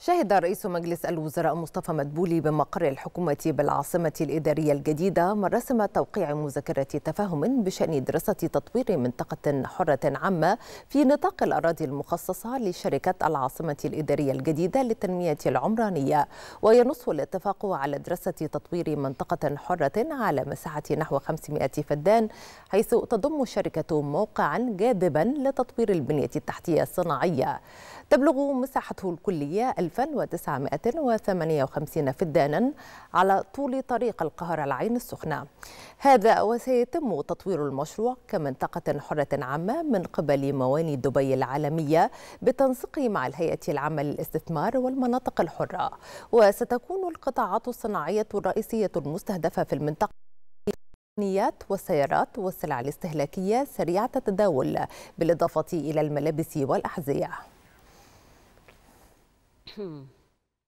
شهد رئيس مجلس الوزراء مصطفى مدبولي بمقر الحكومة بالعاصمة الإدارية الجديدة مراسم توقيع مذكرة تفاهم بشأن دراسة تطوير منطقة حرة عامة في نطاق الأراضي المخصصة لشركة العاصمة الإدارية الجديدة للتنمية العمرانية وينص الاتفاق على دراسة تطوير منطقة حرة على مساحة نحو 500 فدان حيث تضم الشركة موقعا جاذبا لتطوير البنية التحتية الصناعية تبلغ مساحته الكلية 1958 فدانا على طول طريق القاهرة العين السخنة هذا وسيتم تطوير المشروع كمنطقة حرة عامة من قبل مواني دبي العالمية بالتنسيق مع الهيئة العامة للاستثمار والمناطق الحرة وستكون القطاعات الصناعية الرئيسية المستهدفة في المنطقة التقنيات والسيارات والسلع الاستهلاكية سريعة التداول بالإضافة إلى الملابس والأحذية Hmm.